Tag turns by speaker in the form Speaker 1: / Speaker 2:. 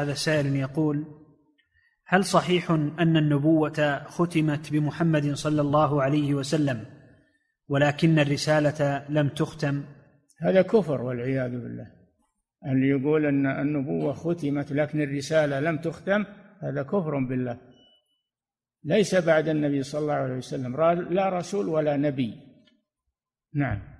Speaker 1: هذا سائل يقول هل صحيح ان النبوه ختمت بمحمد صلى الله عليه وسلم ولكن الرساله لم تختم هذا كفر
Speaker 2: والعياذ بالله اللي يقول ان النبوه ختمت لكن الرساله لم تختم هذا كفر بالله ليس بعد النبي صلى الله عليه وسلم لا رسول ولا نبي نعم